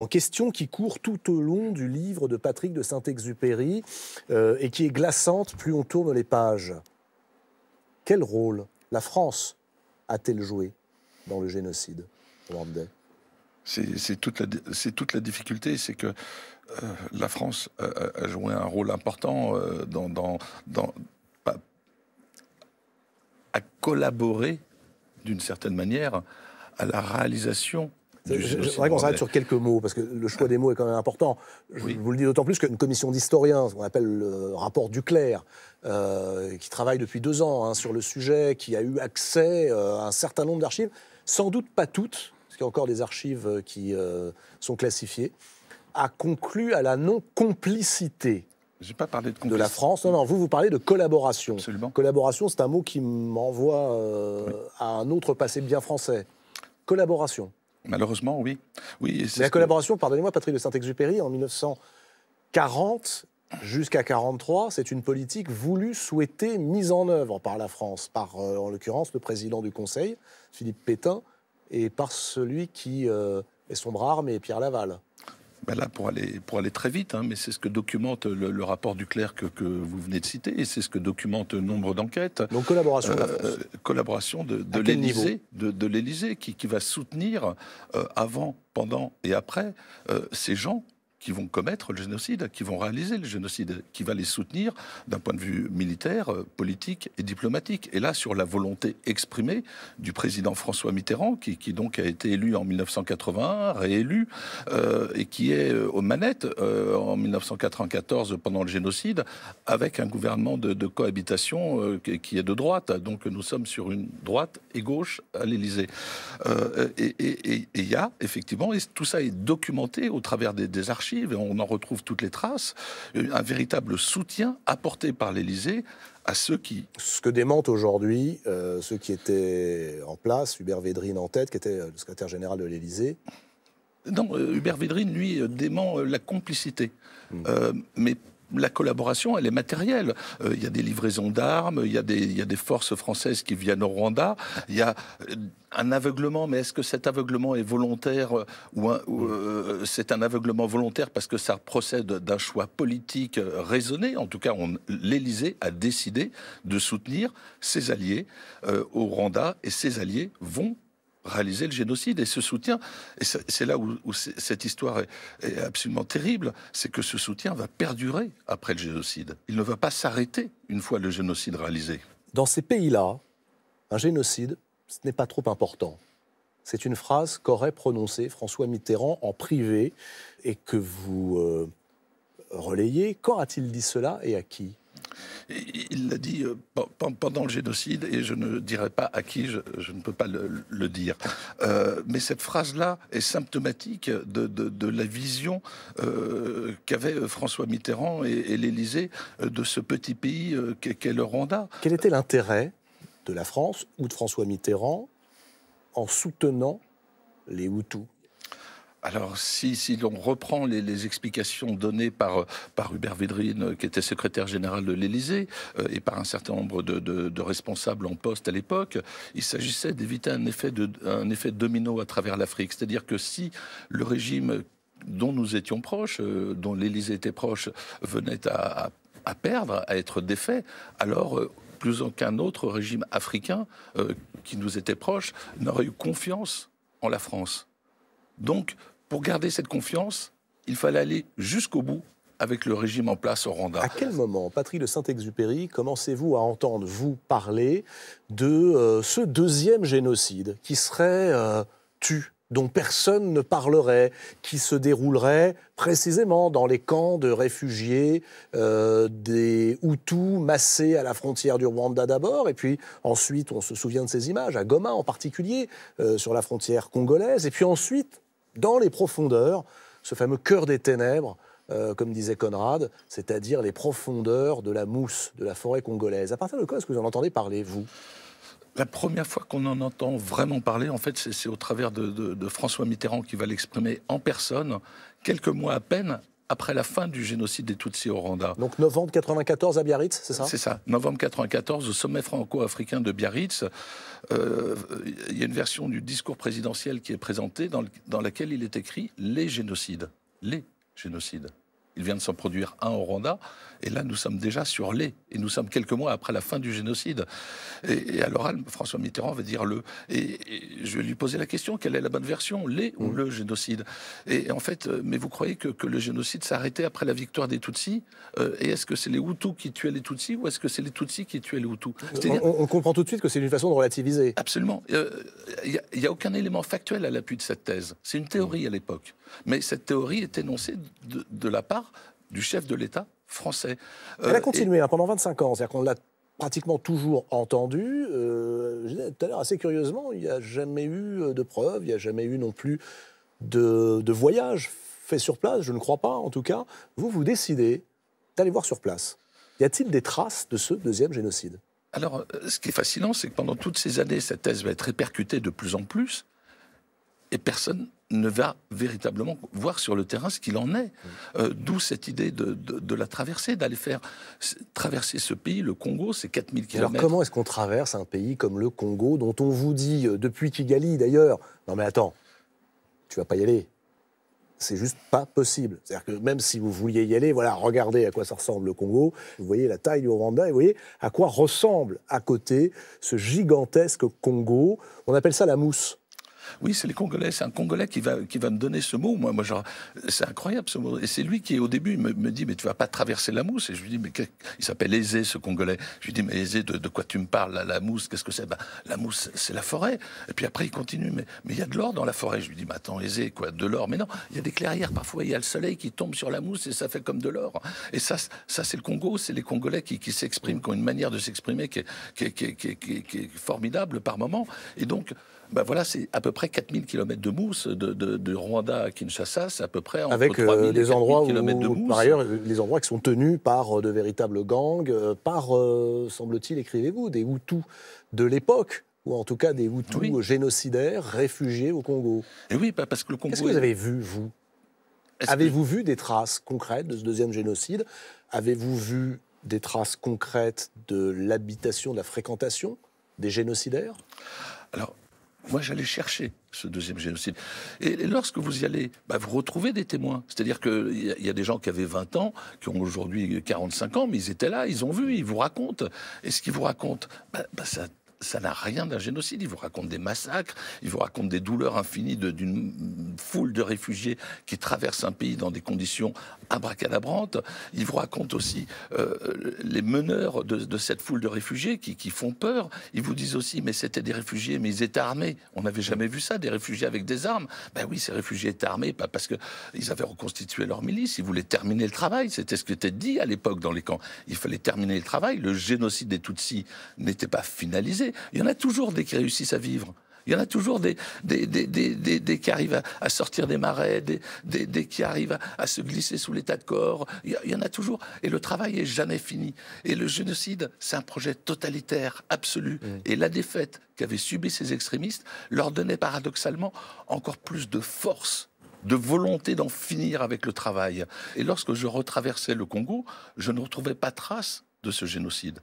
en question qui court tout au long du livre de Patrick de Saint-Exupéry euh, et qui est glaçante plus on tourne les pages. Quel rôle la France a-t-elle joué dans le génocide rwandais C'est toute, la difficulté, c'est que euh, la France a, joué un rôle important euh, dans, dans, à collaborer d'une certaine manière à la réalisation je voudrais qu'on s'arrête sur quelques mots, parce que le choix ah. des mots est quand même important. Je vous le dis d'autant plus qu'une commission d'historiens, ce qu'on appelle le rapport Duclerc, euh, qui travaille depuis deux ans hein, sur le sujet, qui a eu accès euh, à un certain nombre d'archives, sans doute pas toutes, parce qu'il y a encore des archives euh, qui sont classifiées, a conclu à la non-complicité j'ai pas parlé de, de la France. Non, non, vous, vous parlez de collaboration. Absolument. Collaboration, c'est un mot qui m'envoie à un autre passé bien français. Collaboration. Malheureusement, oui. la collaboration, pardonnez-moi, Patrick de Saint-Exupéry, en 1940 jusqu'à 1943, c'est une politique voulue, souhaitée, mise en œuvre par la France, par, euh, en l'occurrence, le président du Conseil, Philippe Pétain, et par celui qui euh, est son bras armé, Pierre Laval. Ben là, pour aller, pour aller très vite, hein, mais c'est ce que documente le, rapport du clerc que, vous venez de citer, et c'est ce que documente nombre d'enquêtes. Donc collaboration de euh, collaboration de, l'Élysée, de, qui, va soutenir euh, avant, pendant et après euh, ces gens qui vont commettre le génocide, qui vont réaliser le génocide, qui va les soutenir d'un point de vue militaire, euh, politique et diplomatique. Et là, sur la volonté exprimée du président François Mitterrand, qui, donc a été élu en 1981, réélu, euh, et qui est euh, aux manettes en 1994 pendant le génocide, avec un gouvernement de, cohabitation qui est de droite. Donc nous sommes sur une droite et gauche à l'Élysée. et il y a effectivement, et tout ça est documenté au travers des archives et on en retrouve toutes les traces, un véritable soutien apporté par l'Elysée à ceux qui... Ce que démentent aujourd'hui euh, ceux qui étaient en place, Hubert Védrine en tête, qui était euh, le secrétaire général de l'Elysée non, euh, Hubert Védrine, lui, dément la complicité. Hmm. mais la collaboration, elle est matérielle. Euh, il y a des livraisons d'armes, il y, a des forces françaises qui viennent au Rwanda, il y a euh, un aveuglement, mais est-ce que cet aveuglement est volontaire euh, ou, c'est un aveuglement volontaire parce que ça procède d'un choix politique raisonné En tout cas, l'Élysée a décidé de soutenir ses alliés au Rwanda et ses alliés vont réaliser le génocide et ce soutien, et c'est là où, cette histoire est, absolument terrible, c'est que ce soutien va perdurer après le génocide. Il ne va pas s'arrêter une fois le génocide réalisé. Dans ces pays-là, un génocide, ce n'est pas trop important. C'est une phrase qu'aurait prononcée François Mitterrand en privé et que vous euh, relayez. Quand a-t-il dit cela et à qui il l'a dit euh, pendant le génocide, et je ne dirai pas à qui, je, ne peux pas le, dire. Euh, mais cette phrase-là est symptomatique de, la vision euh, qu'avait François Mitterrand et, et l'Élysée de ce petit pays qu'est le Rwanda. Quel était l'intérêt de la France ou de François Mitterrand en soutenant les Hutus alors, si, l'on reprend les, explications données par, Hubert Védrine, qui était secrétaire général de l'Élysée, euh, et par un certain nombre de, responsables en poste à l'époque, il s'agissait d'éviter un, effet domino à travers l'Afrique. C'est-à-dire que si le régime dont nous étions proches, euh, dont l'Élysée était proche, venait à, perdre, à être défait, alors... Euh, plus aucun autre régime africain qui nous était proche n'aurait eu confiance en la France. Donc, pour garder cette confiance, il fallait aller jusqu'au bout avec le régime en place au Rwanda. À quel moment, Patrick de Saint-Exupéry, commencez-vous à entendre, vous, parler de euh, ce deuxième génocide qui serait euh, tu dont personne ne parlerait, qui se déroulerait précisément dans les camps de réfugiés euh, des Hutus massés à la frontière du Rwanda d'abord, et puis ensuite on se souvient de ces images, à Goma en particulier, sur la frontière congolaise, et puis ensuite dans les profondeurs, ce fameux cœur des ténèbres, euh, comme disait Conrad, c'est-à-dire les profondeurs de la mousse, de la forêt congolaise. À partir de quand est-ce que vous en entendez parler, vous la première fois qu'on en entend vraiment parler, en fait, c'est au travers de François Mitterrand qui va l'exprimer en personne, quelques mois à peine après la fin du génocide des Tutsis au Rwanda. Donc novembre 94 à Biarritz, c'est ça C'est ça. Novembre 94 au sommet franco-africain de Biarritz, euh, il y a une version du discours présidentiel qui est présentée dans laquelle il est écrit les génocides, les génocides. Il vient de s'en produire un au Rwanda. Et là, nous sommes déjà sur les. Et nous sommes quelques mois après la fin du génocide. Et, à l'oral, François Mitterrand va dire le. Et, je vais lui poser la question quelle est la bonne version Les ou mmh. le génocide et, en fait, euh, mais vous croyez que, que le génocide s'arrêtait après la victoire des Tutsis euh, Et est-ce que c'est les Hutus qui tuaient les Tutsis ou est-ce que c'est les Tutsis qui tuaient les Hutus euh, on, on, comprend tout de suite que c'est une façon de relativiser. Absolument. Il n'y a, a, aucun élément factuel à l'appui de cette thèse. C'est une théorie à l'époque. Mais cette théorie est énoncée de, de la part du chef de l'État français. Euh, Elle a continué hein, pendant 25 ans, c'est-à-dire qu'on l'a pratiquement toujours entendu. Euh, tout à l'heure, assez curieusement, il n'y a jamais eu euh, de preuves, il n'y a jamais eu non plus de, de, voyage fait sur place, je ne crois pas en tout cas. Vous, vous décidez d'aller voir sur place. Y a-t-il des traces de ce deuxième génocide Alors, ce qui est fascinant, c'est que pendant toutes ces années, cette thèse va être répercutée de plus en plus, et personne ne va véritablement voir sur le terrain ce qu'il en est. Euh, d'où cette idée de, la traverser, d'aller faire traverser ce pays, le Congo, c'est 4000 km. Alors comment est-ce qu'on traverse un pays comme le Congo, dont on vous dit, euh, depuis Kigali d'ailleurs, non mais attends, tu vas pas y aller c'est juste pas possible. C'est-à-dire que même si vous vouliez y aller, voilà, regardez à quoi ça ressemble le Congo, vous voyez la taille du Rwanda, et vous voyez à quoi ressemble à côté ce gigantesque Congo. On appelle ça la mousse. Oui, c'est les Congolais, c'est un Congolais qui va, qui va me donner ce mot. Moi, moi c'est incroyable ce mot. Et c'est lui qui, au début, me, me, dit Mais tu vas pas traverser la mousse. Et je lui dis Mais il s'appelle Aisé, ce Congolais. Je lui dis Mais Aisé, de, quoi tu me parles La, mousse, qu'est-ce que c'est bah, La mousse, c'est la forêt. Et puis après, il continue Mais il y a de l'or dans la forêt. Je lui dis Mais attends, Aisé, quoi, de l'or Mais non, il y a des clairières. Parfois, il y a le soleil qui tombe sur la mousse et ça fait comme de l'or. Et ça, ça c'est le Congo, c'est les Congolais qui, s'expriment, qui ont une manière de s'exprimer qui est, formidable par moment. Et donc, ben voilà, c'est à peu près 4000 km de mousse de, Rwanda à Kinshasa, c'est à peu près entre Avec 3000 euh, des endroits de mousse. par ailleurs, les endroits qui sont tenus par euh, de véritables gangs, euh, par, semble-t-il, écrivez-vous, des Hutus de l'époque ou en tout cas des Hutus génocidaires réfugiés au Congo. Et oui, parce que le Congo. Qu'est-ce que vous avez vu, vous Avez-vous vu des traces concrètes de ce deuxième génocide Avez-vous vu des traces concrètes de l'habitation, de la fréquentation des génocidaires Alors, moi, j'allais chercher ce deuxième génocide. Et, lorsque vous y allez, bah, vous retrouvez des témoins. C'est-à-dire qu'il y, a des gens qui avaient 20 ans, qui ont aujourd'hui 45 ans, mais ils étaient là, ils ont vu, ils vous racontent. Et ce qu'ils vous racontent, bah, bah, ça ça n'a rien d'un génocide. Ils vous racontent des massacres, il vous raconte des douleurs infinies d'une foule de réfugiés qui traversent un pays dans des conditions abracadabrantes. Ils vous racontent aussi euh, les meneurs de, cette foule de réfugiés qui, qui, font peur. Ils vous disent aussi, mais c'était des réfugiés, mais ils étaient armés. On n'avait jamais vu ça, des réfugiés avec des armes. Ben oui, ces réfugiés étaient armés, pas parce qu'ils avaient reconstitué leur milice, ils voulaient terminer le travail. C'était ce qui était dit à l'époque dans les camps. Il fallait terminer le travail. Le génocide des Tutsis n'était pas finalisé il y en a toujours des qui réussissent à vivre. Il y en a toujours des, qui arrivent à, sortir des marais, des, qui arrivent à, se glisser sous l'état de corps. Il y, en a toujours. Et le travail n'est jamais fini. Et le génocide, c'est un projet totalitaire, absolu. Et la défaite qu'avaient subie ces extrémistes leur donnait paradoxalement encore plus de force de volonté d'en finir avec le travail. Et lorsque je retraversais le Congo, je ne retrouvais pas trace de ce génocide.